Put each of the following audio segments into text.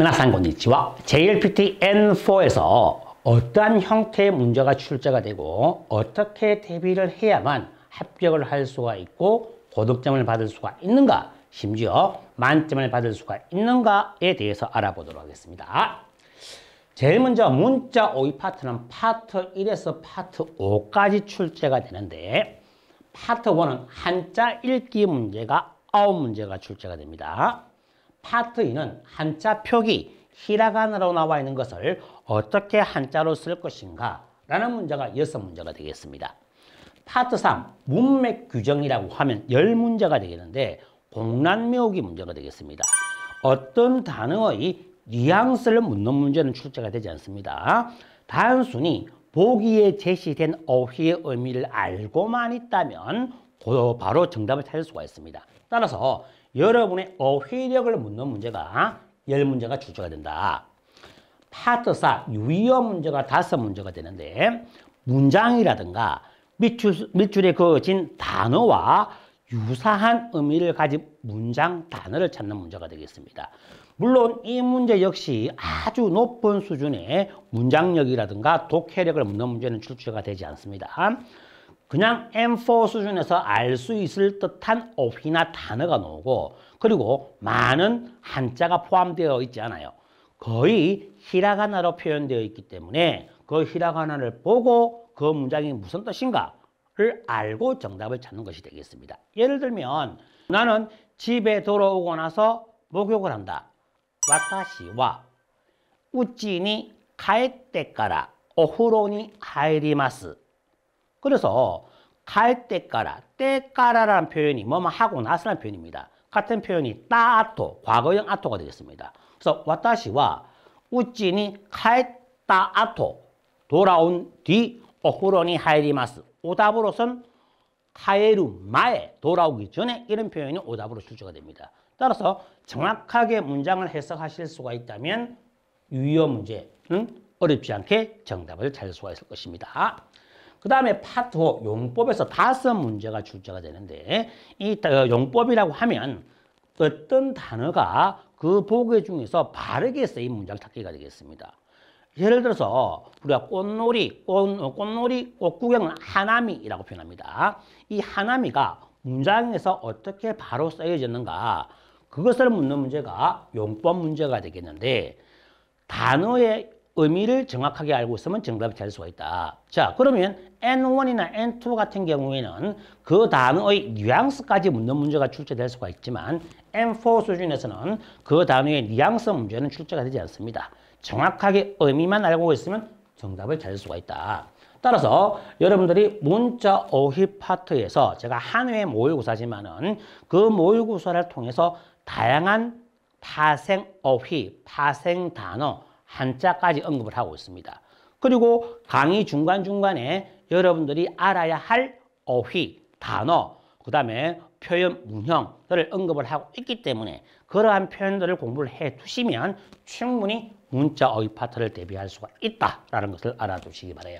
미나상 건니치와 JLPT N4에서 어떠한 형태의 문제가 출제가 되고 어떻게 대비를 해야만 합격을 할 수가 있고 고득점을 받을 수가 있는가 심지어 만점을 받을 수가 있는가에 대해서 알아보도록 하겠습니다. 제일 먼저 문자 오이 파트는 파트 1에서 파트 5까지 출제가 되는데 파트 1은 한자 읽기 문제가 9문제가 출제가 됩니다. 파트 2는 한자 표기 히라가나로 나와 있는 것을 어떻게 한자로 쓸 것인가 라는 문제가 여섯 문제가 되겠습니다. 파트 3 문맥 규정이라고 하면 열문제가 되겠는데 공란 외우기 문제가 되겠습니다. 어떤 단어의 뉘앙스를 묻는 문제는 출제가 되지 않습니다. 단순히 보기에 제시된 어휘의 의미를 알고만 있다면 바로 정답을 찾을 수가 있습니다. 따라서 여러분의 어휘력을 묻는 문제가 열문제가 주제가 된다. 파트 4 유의어 문제가 다섯 문제가 되는데 문장이라든가 밑줄, 밑줄에 그어진 단어와 유사한 의미를 가진 문장 단어를 찾는 문제가 되겠습니다. 물론 이 문제 역시 아주 높은 수준의 문장력이라든가 독해력을 묻는 문제는 출제가 되지 않습니다. 그냥 M4 수준에서 알 수 있을 듯한 어휘나 단어가 나오고 그리고 많은 한자가 포함되어 있지 않아요. 거의 히라가나로 표현되어 있기 때문에 그 히라가나를 보고 그 문장이 무슨 뜻인가를 알고 정답을 찾는 것이 되겠습니다. 예를 들면 나는 집에 돌아오고 나서 목욕을 한다. 와타시와 우찌니 가에떼까라 오후로니 하이리마스 그래서 갈 때까라, 때까라라는 표현이 뭐뭐 하고 나서라는 표현입니다. 같은 표현이 따아토, 과거형 아토가 되겠습니다. 그래서 와타시와 우찌니 카에따아토 돌아온 뒤 오후로니 하이리마스 오답으로선 카에루 마에 돌아오기 전에 이런 표현이 오답으로 출제가 됩니다. 따라서 정확하게 문장을 해석하실 수가 있다면 유의 문제는 어렵지 않게 정답을 찾을 수가 있을 것입니다. 그 다음에 파트 5 용법에서 다섯 문제가 출제가 되는데 이 어, 용법이라고 하면 어떤 단어가 그 보기 중에서 바르게 쓰인 문장 을 찾기가 되겠습니다. 예를 들어서 우리가 꽃놀이, 꽃, 어, 꽃놀이, 꽃구경은 하나미라고 표현합니다. 이 하나미가 문장에서 어떻게 바로 쓰여졌는가 그것을 묻는 문제가 용법 문제가 되겠는데 단어의 의미를 정확하게 알고 있으면 정답이 될 수가 있다. 자, 그러면 N1이나 N2 같은 경우에는 그 단어의 뉘앙스까지 묻는 문제가 출제될 수가 있지만 N4 수준에서는 그 단어의 뉘앙스 문제는 출제가 되지 않습니다. 정확하게 의미만 알고 있으면 정답을 찾을 수가 있다. 따라서 여러분들이 문자 어휘 파트에서 제가 한회 모의고사지만은 그 모의고사를 통해서 다양한 파생 어휘, 파생 단어, 한자까지 언급을 하고 있습니다. 그리고 강의 중간중간에 여러분들이 알아야 할 어휘, 단어, 그 다음에 표현 문형들을 언급을 하고 있기 때문에 그러한 표현들을 공부를 해 두시면 충분히 문자 어휘 파트를 대비할 수가 있다라는 것을 알아두시기 바래요.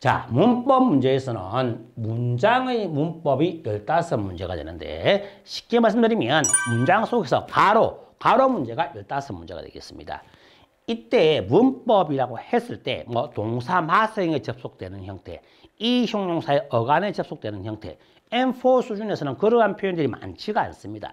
자, 문법 문제에서는 문장의 문법이 열다섯 문제가 되는데 쉽게 말씀드리면 문장 속에서 바로 바로 문제가 열다섯 문제가 되겠습니다. 이때 문법이라고 했을 때 뭐 동사 마성에 접속되는 형태, 이 형용사의 어간에 접속되는 형태, M4 수준에서는 그러한 표현들이 많지가 않습니다.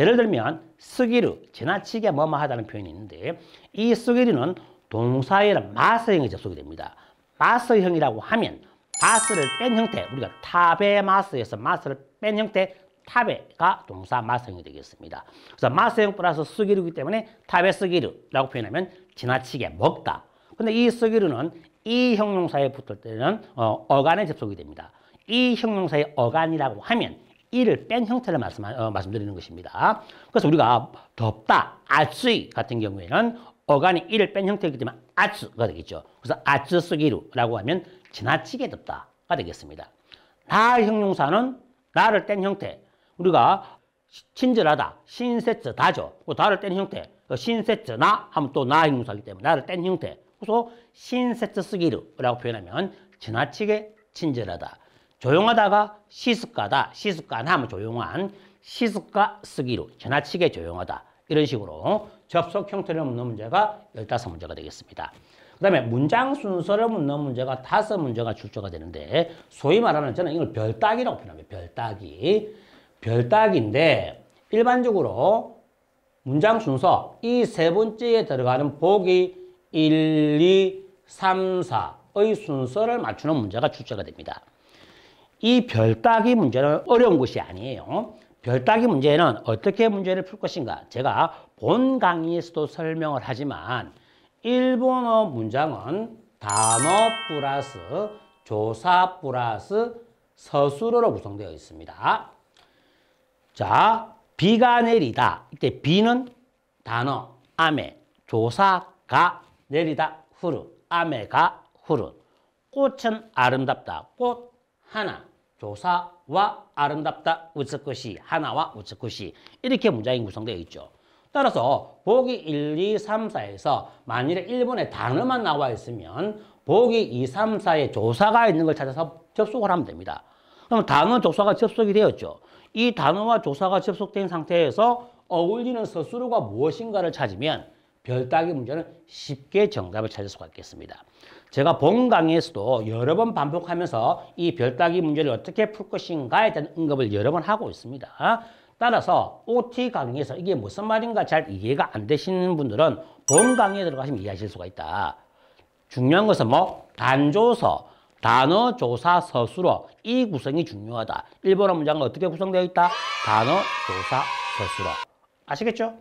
예를 들면 쓰기르 지나치게 뭐뭐하다는 표현이 있는데 이쓰기르는 동사의 마성에 접속이 됩니다. 마스형이라고 하면 마스를 뺀 형태 우리가 탑베마스에서 마스를 뺀 형태 탑에가 동사 마스형이 되겠습니다. 그래서 마스형 플러스 쓰기루기 때문에 탑베쓰기루라고 표현하면 지나치게 먹다. 근데 이쓰기루는이 형용사에 붙을 때는 어, 어간에 접속이 됩니다. 이 형용사의 어간이라고 하면 이를 뺀 형태를 말씀, 어, 말씀드리는 것입니다. 그래서 우리가 덥다, 아쯔이 같은 경우에는 어간이 이를 뺀형태이기 때문에 아츠가 되겠죠. 그래서 아츠 쓰기루라고 하면 지나치게 덥다가 되겠습니다. 나 형용사는 나를 뗀 형태. 우리가 친절하다, 신세트, 다죠. 그 나를 뗀 형태. 그 신세트, 나 하면 또 나 형용사이기 때문에 나를 뗀 형태. 그래서 신세트 쓰기루라고 표현하면 지나치게 친절하다. 조용하다가 시습가다, 시습가나 하면 조용한 시습가 쓰기로 지나치게 조용하다. 이런 식으로 접속 형태를 묻는 문제가 열다섯 문제가 되겠습니다. 그 다음에 문장 순서를 묻는 문제가 다섯 문제가 출제가 되는데 소위 말하는 저는 이걸 별따기라고 표현합니다. 별따기. 별따기인데 일반적으로 문장 순서 이 세 번째에 들어가는 보기 일, 이, 삼, 사의 순서를 맞추는 문제가 출제가 됩니다. 이 별따기 문제는 어려운 것이 아니에요. 별 따기 문제는 어떻게 문제를 풀 것인가 제가 본 강의에서도 설명을 하지만 일본어 문장은 단어 플러스 조사 플러스 서술어로 구성되어 있습니다. 자, 비가 내리다. 이때 비는 단어, 아메, 조사가 내리다, 흐르, 아메가 흐르. 꽃은 아름답다. 꽃 하나, 조사 와 아름답다 우츠쿠시 하나와 우츠쿠시 이렇게 문장이 구성되어 있죠. 따라서 보기 1, 2, 3, 4에서 만일에 일본의 단어만 나와 있으면 보기 2, 3, 4에 조사가 있는 걸 찾아서 접속을 하면 됩니다. 그럼 단어 조사가 접속이 되었죠. 이 단어와 조사가 접속된 상태에서 어울리는 서술어가 무엇인가를 찾으면 별 따기 문제는 쉽게 정답을 찾을 수가 있겠습니다. 제가 본 강의에서도 여러 번 반복하면서 이 별 따기 문제를 어떻게 풀 것인가에 대한 언급을 여러 번 하고 있습니다. 따라서 OT 강의에서 이게 무슨 말인가 잘 이해가 안 되시는 분들은 본 강의에 들어가시면 이해하실 수가 있다. 중요한 것은 뭐 단조서, 단어, 조사, 서술어 이 구성이 중요하다. 일본어 문장은 어떻게 구성되어 있다? 단어, 조사, 서술어. 아시겠죠?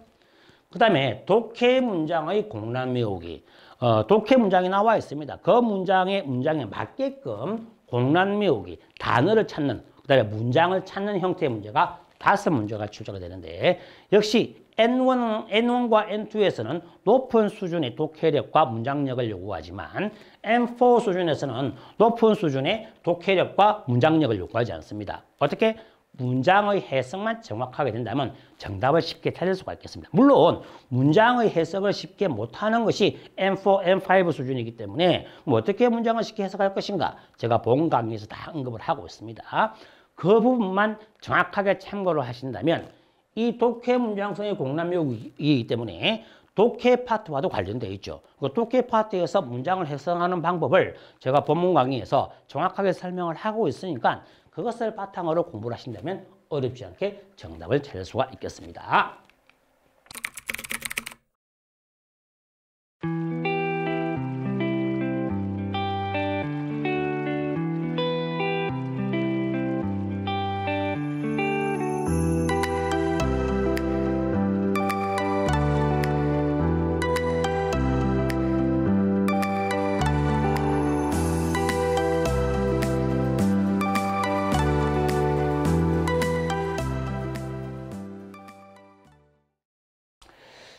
그 다음에 독해 문장의 공란 외우기. 어, 독해 문장이 나와 있습니다. 그 문장의 문장에 맞게끔 공란 외우기, 단어를 찾는, 그 다음에 문장을 찾는 형태의 문제가 다섯 문제가 출제가 되는데 역시 N1, N1과 N2에서는 높은 수준의 독해력과 문장력을 요구하지만 m 4 수준에서는 높은 수준의 독해력과 문장력을 요구하지 않습니다. 어떻게? 문장의 해석만 정확하게 된다면 정답을 쉽게 찾을 수가 있겠습니다. 물론 문장의 해석을 쉽게 못하는 것이 M4, M5 수준이기 때문에 뭐 어떻게 문장을 쉽게 해석할 것인가 제가 본 강의에서 다 언급을 하고 있습니다. 그 부분만 정확하게 참고를 하신다면 이 독해 문장성의 공남요이기 때문에 독해 파트와도 관련되어 있죠. 그 독해 파트에서 문장을 해석하는 방법을 제가 본문 강의에서 정확하게 설명을 하고 있으니까 그것을 바탕으로 공부를 하신다면 어렵지 않게 정답을 찾을 수가 있겠습니다.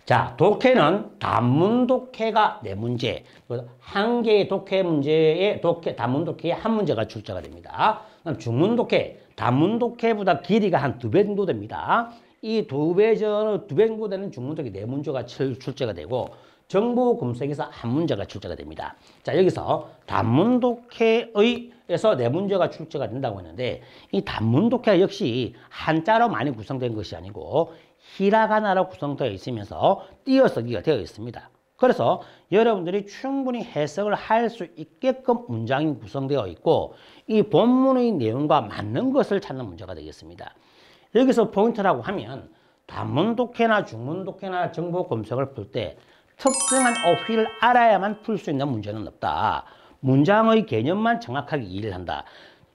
자, 독해는 단문 독해가 네 문제, 한 개의 독해 문제에 독해, 단문 독해에 한 문제가 출제가 됩니다. 그다음 중문 독해, 단문 독해보다 길이가 한 두 배 정도 됩니다. 이 두배 전, 두배 정도 되는 중문 독해 네 문제가 출제가 되고, 정보 검색에서 한 문제가 출제가 됩니다. 자, 여기서 단문 독해의 에서 네 문제가 출제가 된다고 했는데 이 단문 독해 역시 한자로 많이 구성된 것이 아니고 히라가나로 구성되어 있으면서 띄어쓰기가 되어 있습니다. 그래서 여러분들이 충분히 해석을 할 수 있게끔 문장이 구성되어 있고 이 본문의 내용과 맞는 것을 찾는 문제가 되겠습니다. 여기서 포인트라고 하면 단문 독해나 중문 독해나 정보 검색을 풀 때 특정한 어휘를 알아야만 풀 수 있는 문제는 없다. 문장의 개념만 정확하게 이해를 한다.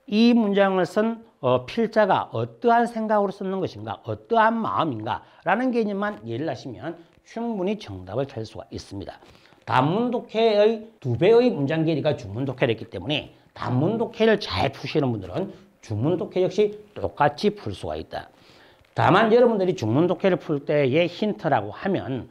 이 문장을 쓴 어, 필자가 어떠한 생각으로 쓰는 것인가, 어떠한 마음인가라는 개념만 예를 하시면 충분히 정답을 찾을 수가 있습니다. 단문 독해의 두 배의 문장 길이가 중문 독해를 기 때문에 단문 독해를 잘 푸시는 분들은 중문 독해 역시 똑같이 풀 수가 있다. 다만 여러분들이 중문 독해를 풀 때의 힌트라고 하면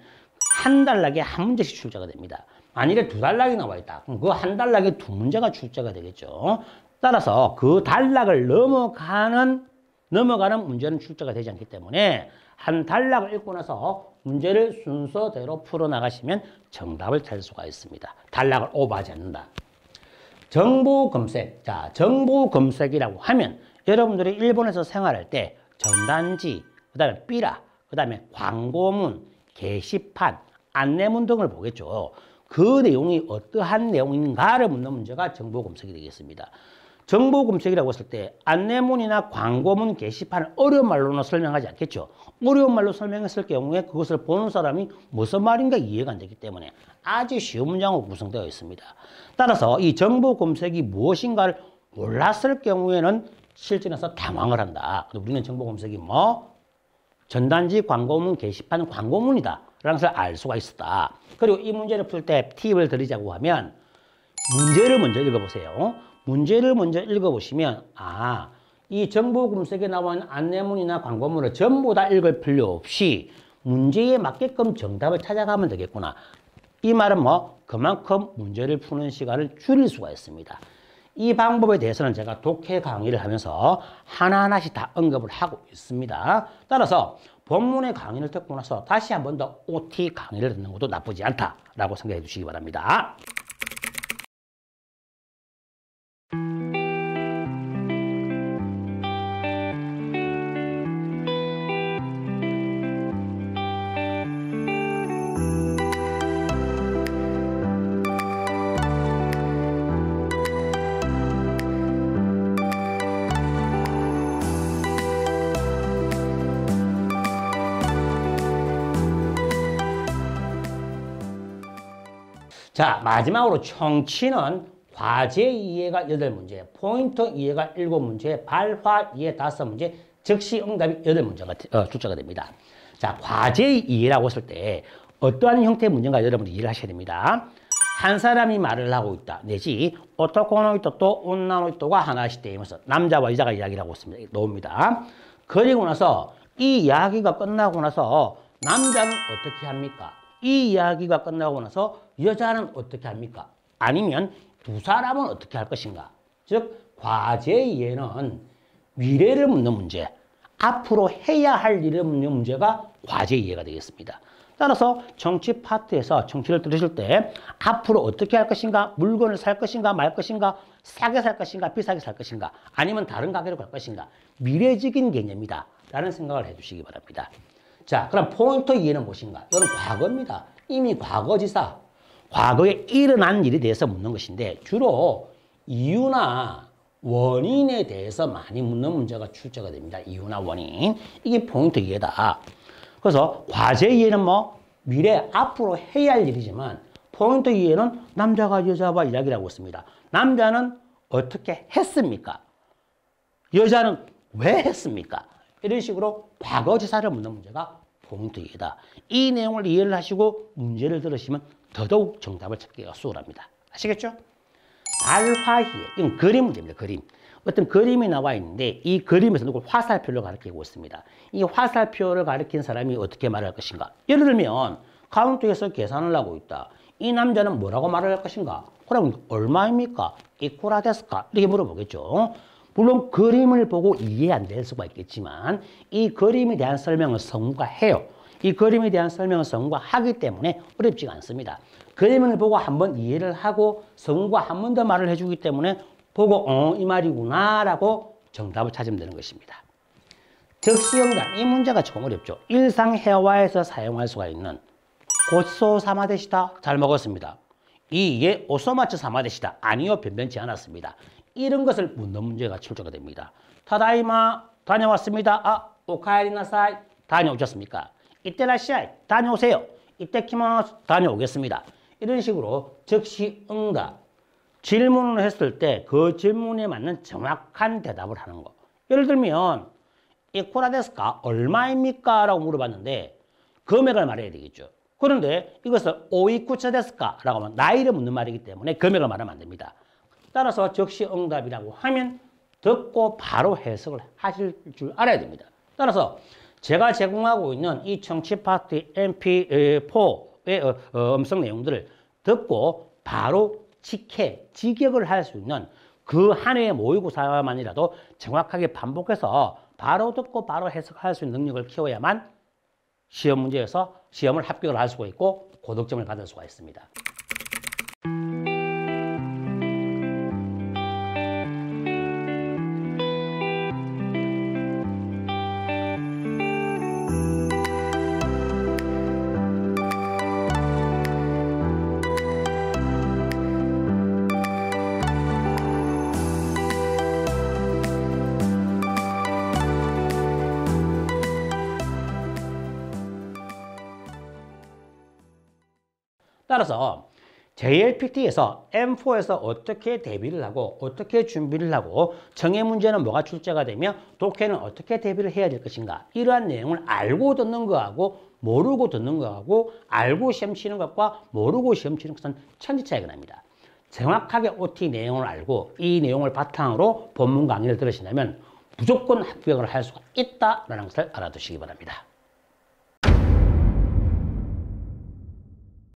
한 단락에 한 문제씩 출제가 됩니다. 만일에 두 단락이 나와 있다. 그럼 그 한 단락에 두 문제가 출제가 되겠죠. 따라서 그 단락을 넘어가는 넘어가는 문제는 출제가 되지 않기 때문에 한 단락을 읽고 나서 문제를 순서대로 풀어나가시면 정답을 찾을 수가 있습니다. 단락을 오버하지 않는다. 정보 검색. 자, 정보 검색이라고 하면 여러분들이 일본에서 생활할 때 전단지, 그 다음에 삐라, 그 다음에 광고문, 게시판, 안내문 등을 보겠죠. 그 내용이 어떠한 내용인가를 묻는 문제가 정보 검색이 되겠습니다. 정보 검색이라고 했을 때 안내문이나 광고문 게시판을 어려운 말로는 설명하지 않겠죠. 어려운 말로 설명했을 경우에 그것을 보는 사람이 무슨 말인가 이해가 안 되기 때문에 아주 쉬운 문장으로 구성되어 있습니다. 따라서 이 정보 검색이 무엇인가를 몰랐을 경우에는 실전에서 당황을 한다. 우리는 정보 검색이 뭐? 전단지 광고문 게시판 광고문이다. 라는 것을 알 수가 있었다. 그리고 이 문제를 풀 때 팁을 드리자고 하면 문제를 먼저 읽어보세요. 문제를 먼저 읽어보시면 아, 이 정보 검색에 나온 안내문이나 광고문을 전부 다 읽을 필요 없이 문제에 맞게끔 정답을 찾아가면 되겠구나. 이 말은 뭐 그만큼 문제를 푸는 시간을 줄일 수가 있습니다. 이 방법에 대해서는 제가 독해 강의를 하면서 하나하나씩 다 언급을 하고 있습니다. 따라서 본문의 강의를 듣고 나서 다시 한 번 더 OT 강의를 듣는 것도 나쁘지 않다라고 생각해 주시기 바랍니다. 자, 마지막으로 청취는 과제 이해가 8문제, 포인트 이해가 7문제, 발화 이해 5문제, 즉시 응답이 8문제가 어, 출제가 됩니다. 자, 과제 이해라고 했을 때 어떠한 형태의 문제인가 여러분들 이해를 하셔야 됩니다. 한 사람이 말을 하고 있다. 내지 오토코노이토 또 온나노이토가 하나씩 되면서 남자와 여자가 이야기를 하고 있습니다. 놓옵니다 그리고 나서 이 이야기가 끝나고 나서 남자는 어떻게 합니까? 이 이야기가 끝나고 나서 여자는 어떻게 합니까? 아니면 두 사람은 어떻게 할 것인가? 즉 과제의 예는 미래를 묻는 문제, 앞으로 해야 할 일을 묻는 문제가 과제 이해가 되겠습니다. 따라서 정치 파트에서 정치를 들으실 때 앞으로 어떻게 할 것인가, 물건을 살 것인가, 말 것인가, 싸게 살 것인가, 비싸게 살 것인가, 아니면 다른 가게로 갈 것인가, 미래적인 개념이다. 라는 생각을 해주시기 바랍니다. 자, 그럼 포인트 2는 무엇인가? 이건 과거입니다. 이미 과거지사. 과거에 일어난 일에 대해서 묻는 것인데 주로 이유나 원인에 대해서 많이 묻는 문제가 출제가 됩니다. 이유나 원인. 이게 포인트 2에다. 그래서 과제 2에는 뭐 미래 앞으로 해야 할 일이지만 포인트 2에는 남자가 여자와 이야기를 하고 있습니다. 남자는 어떻게 했습니까? 여자는 왜 했습니까? 이런 식으로 과거지사를 묻는 문제가 포인이다이 내용을 이해를 하시고 문제를 들으시면 더더욱 정답을 찾기가 수월합니다. 아시겠죠? 발화희에 이건 그림 문제입니다. 그림. 어떤 그림이 나와 있는데 이 그림에서 누구 화살표를 가리키고 있습니다. 이 화살표를 가리킨 사람이 어떻게 말할 것인가? 예를 들면 카운트에서 계산을 하고 있다. 이 남자는 뭐라고 말할 것인가? 그럼 얼마입니까? 이쿠라 데스카 이렇게 물어보겠죠. 물론 그림을 보고 이해 안 될 수가 있겠지만 이 그림에 대한 설명을 성우가 해요. 이 그림에 대한 설명을 성우가 하기 때문에 어렵지가 않습니다. 그림을 보고 한번 이해를 하고 성우가 한 번 더 말을 해주기 때문에 보고 어이 말이구나 라고 정답을 찾으면 되는 것입니다. 적시영단 이 문제가 조금 어렵죠. 일상회화에서 사용할 수가 있는 고소 사마데시다 잘 먹었습니다. 이에 오소마츠 사마데시다 아니요 변변치 않았습니다. 이런 것을 묻는 문제가 출제가 됩니다. 타다이마 다녀왔습니다. 아, 오카에리나사이 다녀오셨습니까? 이때라시아이 다녀오세요. 이때키마스 다녀오겠습니다. 이런 식으로 즉시 응답 질문을 했을 때 그 질문에 맞는 정확한 대답을 하는 거. 예를 들면 이코라데스가 얼마입니까? 라고 물어봤는데 금액을 말해야 되겠죠. 그런데 이것을 오이쿠차데스까? 라고 하면 나이를 묻는 말이기 때문에 금액을 말하면 안 됩니다. 따라서 즉시응답이라고 하면 듣고 바로 해석을 하실 줄 알아야 됩니다. 따라서 제가 제공하고 있는 이 청취 파트 MP4의 어, 어, 음성 내용들을 듣고 바로 직해, 직역을 할 수 있는 그 한 해의 모의고사만이라도 정확하게 반복해서 바로 듣고 바로 해석할 수 있는 능력을 키워야만 시험 문제에서 시험을 합격을 할 수가 있고 고득점을 받을 수가 있습니다. 따라서 JLPT에서 M4에서 어떻게 대비를 하고 어떻게 준비를 하고 정해 문제는 뭐가 출제가 되며 독해는 어떻게 대비를 해야 될 것인가 이러한 내용을 알고 듣는 거하고 모르고 듣는 거하고 알고 시험 치는 것과 모르고 시험 치는 것은 천지 차이가 납니다. 정확하게 OT 내용을 알고 이 내용을 바탕으로 본문 강의를 들으신다면 무조건 합격을 할 수가 있다는 것을 알아두시기 바랍니다.